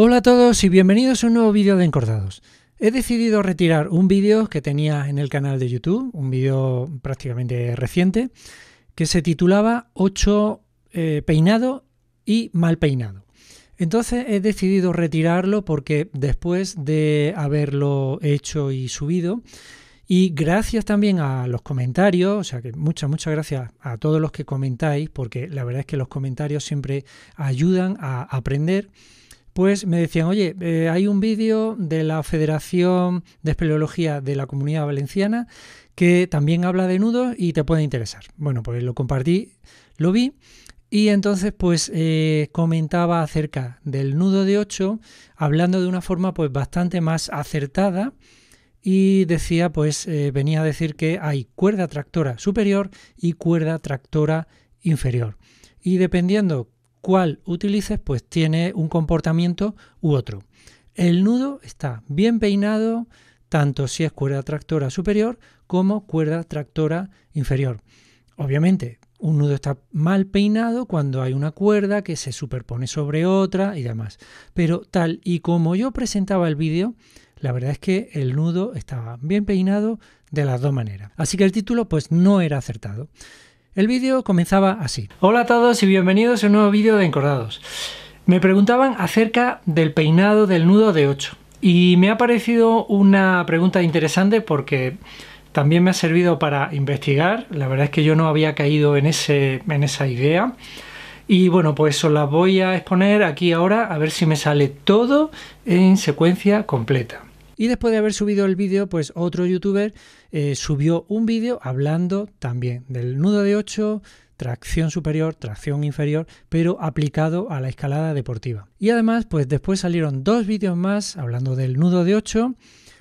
Hola a todos y bienvenidos a un nuevo vídeo de Encordados. He decidido retirar un vídeo que tenía en el canal de YouTube, un vídeo prácticamente reciente, que se titulaba 8 eh, peinado y mal peinado. Entonces he decidido retirarlo porque después de haberlo hecho y subido, y gracias también a los comentarios, o sea que muchas, muchas gracias a todos los que comentáis, porque la verdad es que los comentarios siempre ayudan a aprender pues me decían, oye, eh, hay un vídeo de la Federación de Espeleología de la Comunidad Valenciana que también habla de nudos y te puede interesar. Bueno, pues lo compartí, lo vi y entonces pues eh, comentaba acerca del nudo de 8, hablando de una forma pues bastante más acertada y decía pues eh, venía a decir que hay cuerda tractora superior y cuerda tractora inferior. Y dependiendo cuál utilices, pues tiene un comportamiento u otro. El nudo está bien peinado, tanto si es cuerda tractora superior como cuerda tractora inferior. Obviamente, un nudo está mal peinado cuando hay una cuerda que se superpone sobre otra y demás. Pero tal y como yo presentaba el vídeo, la verdad es que el nudo estaba bien peinado de las dos maneras. Así que el título pues no era acertado. El vídeo comenzaba así. Hola a todos y bienvenidos a un nuevo vídeo de Encordados. Me preguntaban acerca del peinado del nudo de 8 y me ha parecido una pregunta interesante porque también me ha servido para investigar. La verdad es que yo no había caído en, en esa idea. Y bueno, pues os las voy a exponer aquí ahora a ver si me sale todo en secuencia completa. Y después de haber subido el vídeo, pues otro youtuber eh, subió un vídeo hablando también del nudo de 8, tracción superior, tracción inferior, pero aplicado a la escalada deportiva. Y además, pues después salieron dos vídeos más hablando del nudo de 8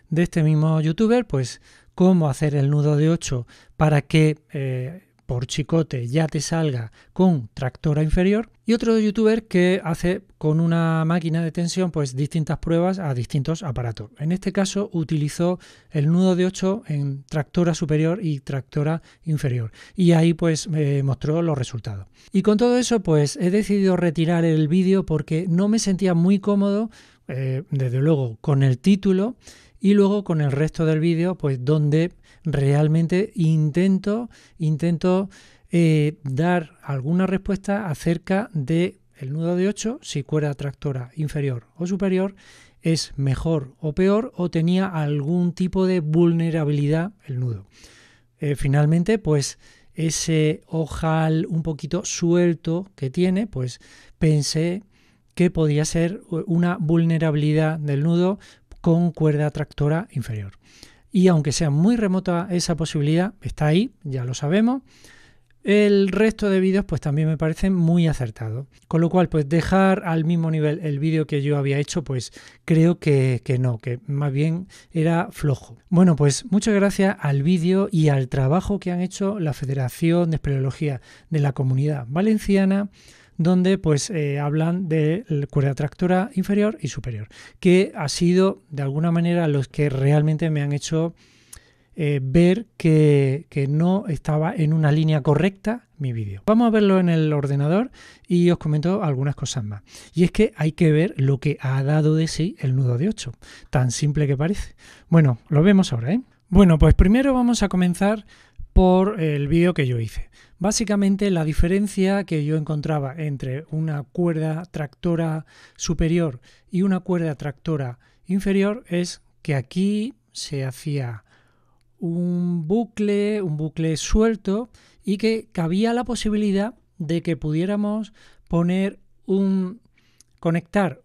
de este mismo youtuber, pues cómo hacer el nudo de 8 para que eh, por chicote ya te salga con tractora inferior y otro youtuber que hace con una máquina de tensión pues distintas pruebas a distintos aparatos. En este caso utilizó el nudo de 8 en tractora superior y tractora inferior. Y ahí pues me mostró los resultados. Y con todo eso pues he decidido retirar el vídeo porque no me sentía muy cómodo, eh, desde luego, con el título y luego con el resto del vídeo pues donde realmente intento, intento eh, dar alguna respuesta acerca de el nudo de 8 si cuerda tractora inferior o superior es mejor o peor o tenía algún tipo de vulnerabilidad el nudo. Eh, finalmente, pues ese ojal un poquito suelto que tiene, pues pensé que podía ser una vulnerabilidad del nudo con cuerda tractora inferior. Y aunque sea muy remota esa posibilidad, está ahí, ya lo sabemos. El resto de vídeos pues también me parecen muy acertado. Con lo cual pues dejar al mismo nivel el vídeo que yo había hecho pues creo que, no, que más bien era flojo. Bueno pues muchas gracias al vídeo y al trabajo que han hecho la Federación de Espeleología de la Comunidad Valenciana donde pues eh, hablan del cuerda tractora inferior y superior, que ha sido de alguna manera los que realmente me han hecho eh, ver que, no estaba en una línea correcta mi vídeo. Vamos a verlo en el ordenador y os comento algunas cosas más. Y es que hay que ver lo que ha dado de sí el nudo de 8, tan simple que parece. Bueno, lo vemos ahora, ¿eh? Bueno, pues primero vamos a comenzar por el vídeo que yo hice. Básicamente la diferencia que yo encontraba entre una cuerda tractora superior y una cuerda tractora inferior es que aquí se hacía un bucle, un bucle suelto y que cabía la posibilidad de que pudiéramos poner un conectar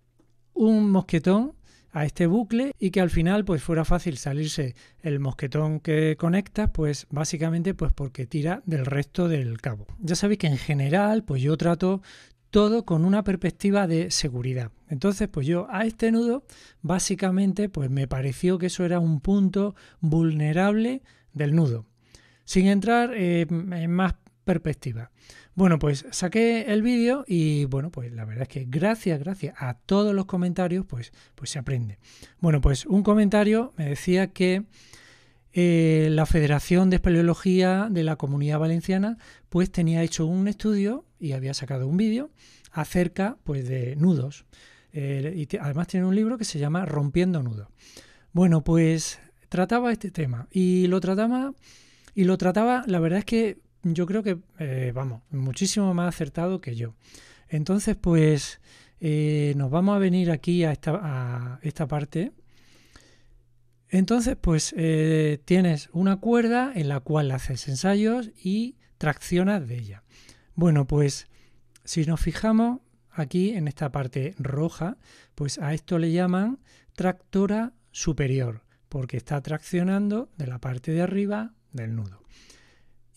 un mosquetón a este bucle y que al final pues fuera fácil salirse el mosquetón que conecta pues básicamente pues porque tira del resto del cabo ya sabéis que en general pues yo trato todo con una perspectiva de seguridad. Entonces, pues yo a este nudo, básicamente, pues me pareció que eso era un punto vulnerable del nudo, sin entrar eh, en más perspectiva. Bueno, pues saqué el vídeo y bueno, pues la verdad es que gracias, gracias a todos los comentarios, pues, pues se aprende. Bueno, pues un comentario me decía que eh, la Federación de Espeleología de la Comunidad Valenciana pues tenía hecho un estudio y había sacado un vídeo acerca pues, de nudos. Eh, y además tiene un libro que se llama Rompiendo Nudos. Bueno, pues trataba este tema y lo trataba, y lo trataba, la verdad es que yo creo que, eh, vamos, muchísimo más acertado que yo. Entonces, pues eh, nos vamos a venir aquí a esta, parte. Entonces, pues tienes una cuerda en la cual haces ensayos y traccionas de ella. Bueno, pues si nos fijamos aquí en esta parte roja, pues a esto le llaman tractora superior, porque está traccionando de la parte de arriba del nudo.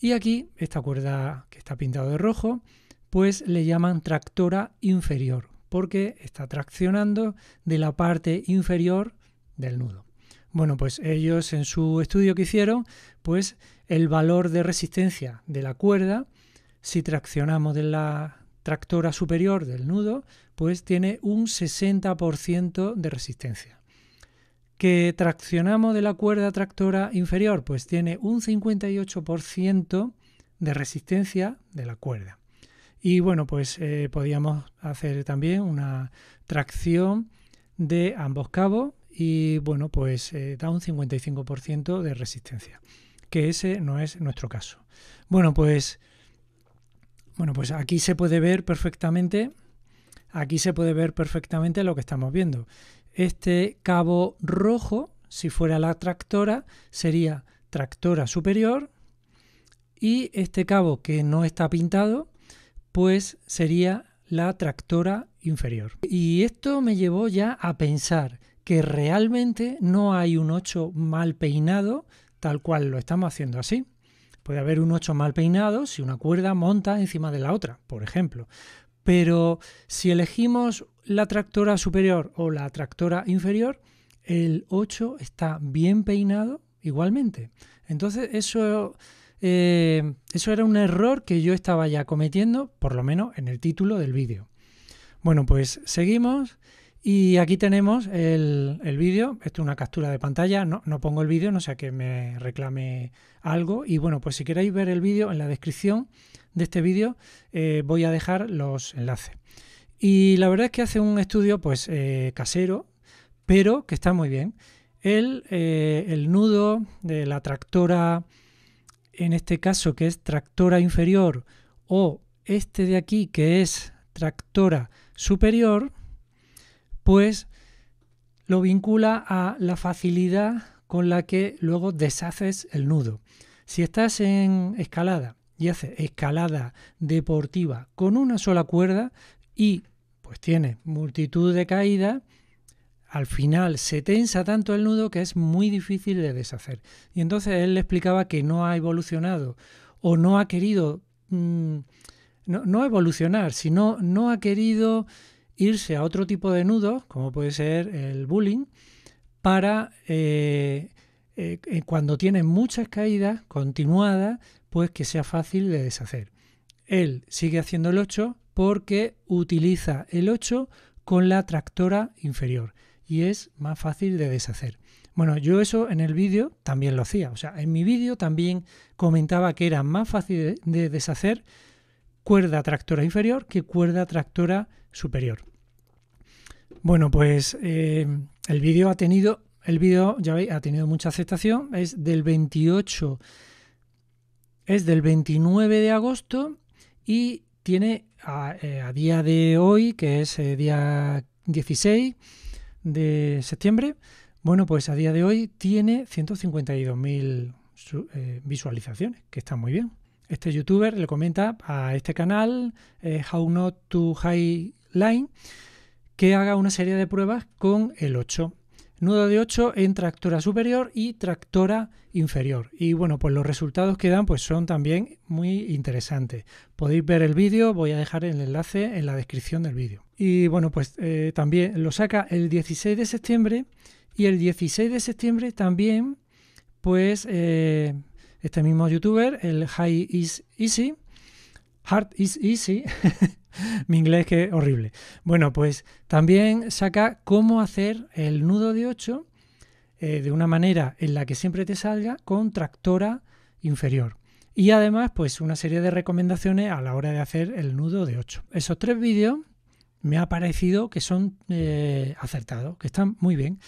Y aquí, esta cuerda que está pintada de rojo, pues le llaman tractora inferior, porque está traccionando de la parte inferior del nudo. Bueno, pues ellos en su estudio que hicieron, pues el valor de resistencia de la cuerda si traccionamos de la tractora superior del nudo, pues tiene un 60% de resistencia. Que traccionamos de la cuerda tractora inferior, pues tiene un 58% de resistencia de la cuerda. Y bueno, pues podríamos eh, podíamos hacer también una tracción de ambos cabos y bueno, pues eh, da un 55% de resistencia, que ese no es nuestro caso. Bueno, pues bueno, pues aquí se puede ver perfectamente, aquí se puede ver perfectamente lo que estamos viendo. Este cabo rojo, si fuera la tractora, sería tractora superior y este cabo que no está pintado, pues sería la tractora inferior. Y esto me llevó ya a pensar que realmente no hay un 8 mal peinado tal cual lo estamos haciendo así. Puede haber un ocho mal peinado si una cuerda monta encima de la otra, por ejemplo. Pero si elegimos la tractora superior o la tractora inferior, el 8 está bien peinado igualmente. Entonces eso, eh, eso era un error que yo estaba ya cometiendo, por lo menos en el título del vídeo. Bueno, pues seguimos y aquí tenemos el, vídeo, esto es una captura de pantalla, no, pongo el vídeo, no sea que me reclame algo. Y bueno, pues si queréis ver el vídeo, en la descripción de este vídeo eh, voy a dejar los enlaces. Y la verdad es que hace un estudio pues eh, casero, pero que está muy bien. Eh, el nudo de la tractora, en este caso que es tractora inferior, o este de aquí que es tractora superior, pues lo vincula a la facilidad con la que luego deshaces el nudo. Si estás en escalada y haces escalada deportiva con una sola cuerda y pues tienes multitud de caídas, al final se tensa tanto el nudo que es muy difícil de deshacer. Y entonces él le explicaba que no ha evolucionado o no ha querido, mm, no, no, evolucionar, sino no ha querido irse a otro tipo de nudos, como puede ser el bullying, para eh, eh, eh, cuando tiene muchas caídas continuadas, pues que sea fácil de deshacer. Él sigue haciendo el 8 porque utiliza el 8 con la tractora inferior y es más fácil de deshacer. Bueno, yo eso en el vídeo también lo hacía. O sea, en mi vídeo también comentaba que era más fácil de deshacer cuerda tractora inferior que cuerda tractora superior. Bueno, pues eh, el vídeo ha tenido, el ya ha tenido mucha aceptación. Es del 28, es del 29 de agosto y tiene eh, a, día de hoy, que es el eh, día 16 de septiembre, bueno, pues a día de hoy tiene 152.000 visualizaciones, que está muy bien. Este youtuber le comenta a este canal How Not to Highline que haga una serie de pruebas con el 8. Nudo de 8 en tractora superior y tractora inferior. Y bueno, pues los resultados que dan pues son también muy interesantes. Podéis ver el vídeo, voy a dejar el enlace en la descripción del vídeo. Y bueno, pues eh, también lo saca el 16 de septiembre y el 16 de septiembre también pues eh, este mismo youtuber, el High is Easy, Hard is Easy, mi inglés que horrible. Bueno, pues también saca cómo hacer el nudo de 8 eh, de una manera en la que siempre te salga con tractora inferior. Y además, pues una serie de recomendaciones a la hora de hacer el nudo de 8. Esos tres vídeos me ha parecido que son eh, acertados, que están muy bien.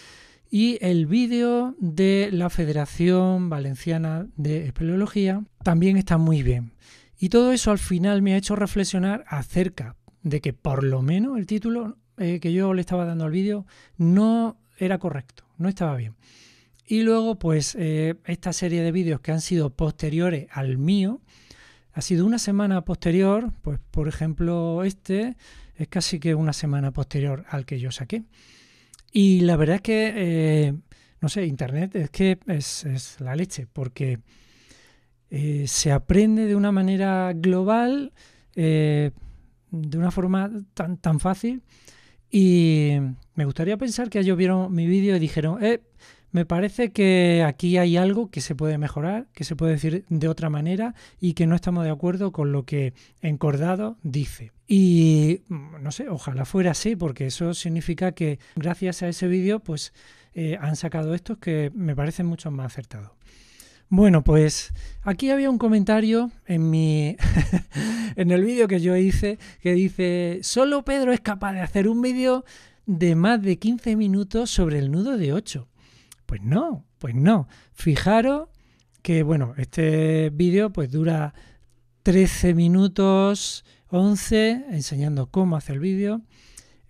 Y el vídeo de la Federación Valenciana de Espeleología también está muy bien. Y todo eso al final me ha hecho reflexionar acerca de que por lo menos el título eh, que yo le estaba dando al vídeo no era correcto, no estaba bien. Y luego, pues, eh, esta serie de vídeos que han sido posteriores al mío, ha sido una semana posterior, pues, por ejemplo, este es casi que una semana posterior al que yo saqué. Y la verdad es que, eh, no sé, Internet es que es la leche, porque eh, se aprende de una manera global, eh, de una forma tan, tan fácil. Y me gustaría pensar que ellos vieron mi vídeo y dijeron, eh, me parece que aquí hay algo que se puede mejorar, que se puede decir de otra manera y que no estamos de acuerdo con lo que Encordado dice. Y mm, no sé, ojalá fuera así, porque eso significa que gracias a ese vídeo pues han sacado estos que me parecen mucho más acertados. Bueno, pues aquí había un comentario en mi en el vídeo que yo hice que dice, "Solo Pedro es capaz de hacer un vídeo de más de 15 minutos sobre el nudo de 8." Pues no, pues no. Fijaros que bueno, este vídeo pues dura 13 minutos 11 enseñando cómo hacer el vídeo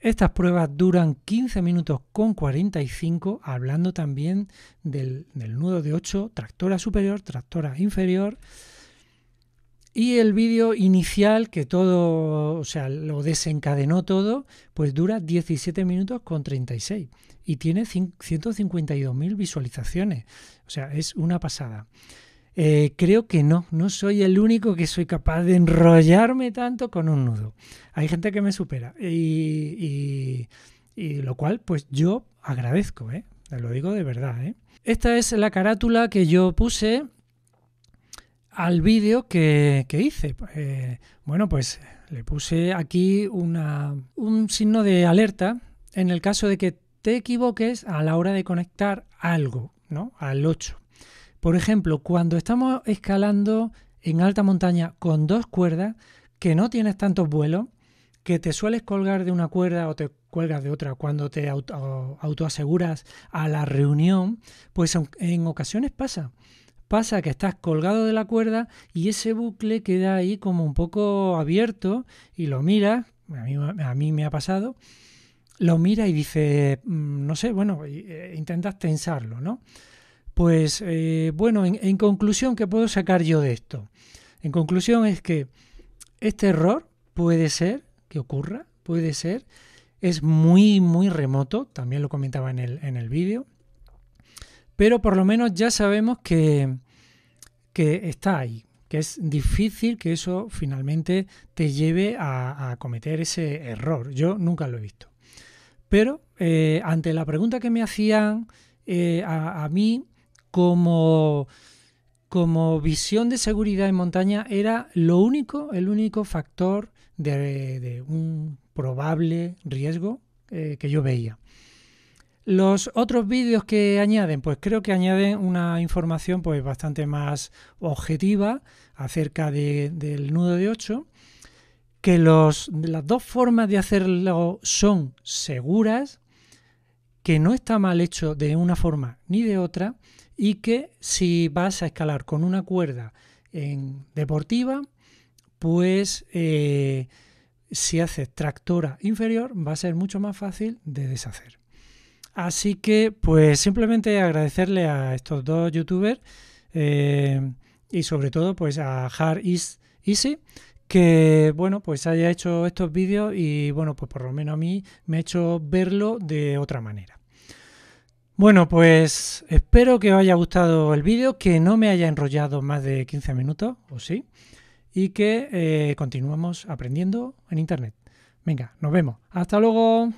estas pruebas duran 15 minutos con 45, hablando también del, nudo de 8, tractora superior, tractora inferior. Y el vídeo inicial, que todo, o sea, lo desencadenó todo, pues dura 17 minutos con 36 y tiene 152.000 visualizaciones. O sea, es una pasada. Eh, creo que no, no soy el único que soy capaz de enrollarme tanto con un nudo. Hay gente que me supera y, lo cual pues yo agradezco, ¿eh? Te lo digo de verdad, ¿eh? Esta es la carátula que yo puse al vídeo que, hice. bueno, pues le puse aquí un signo de alerta en el caso de que te equivoques a la hora de conectar algo, ¿no? Al 8. Por ejemplo, cuando estamos escalando en alta montaña con dos cuerdas, que no tienes tantos vuelos, que te sueles colgar de una cuerda o te cuelgas de otra cuando te autoaseguras a la reunión, pues en ocasiones pasa. Pasa que estás colgado de la cuerda y ese bucle queda ahí como un poco abierto y lo miras, a mí, a mí me ha pasado, lo mira y dices, mm, no sé, bueno, eh, intentas tensarlo, ¿no? Pues eh, bueno, en, conclusión, ¿qué puedo sacar yo de esto? En conclusión es que este error puede ser que ocurra, puede ser, es muy, muy remoto, también lo comentaba en el, vídeo, pero por lo menos ya sabemos que, que está ahí, que es difícil que eso finalmente te lleve a, cometer ese error. Yo nunca lo he visto. Pero eh, ante la pregunta que me hacían eh, a, mí como, visión de seguridad en montaña era lo único, el único factor de, un probable riesgo eh, que yo veía. Los otros vídeos que añaden, pues creo que añaden una información pues bastante más objetiva acerca del nudo de 8, que los, las dos formas de hacerlo son seguras, que no está mal hecho de una forma ni de otra y que si vas a escalar con una cuerda en deportiva, pues eh, si haces tractora inferior va a ser mucho más fácil de deshacer. Así que pues simplemente agradecerle a estos dos youtubers eh, y sobre todo pues a Hard Is Easy que bueno pues haya hecho estos vídeos y bueno pues por lo menos a mí me ha hecho verlo de otra manera. Bueno, pues espero que os haya gustado el vídeo, que no me haya enrollado más de 15 minutos, o sí, y que eh, continuemos aprendiendo en Internet. Venga, nos vemos. Hasta luego.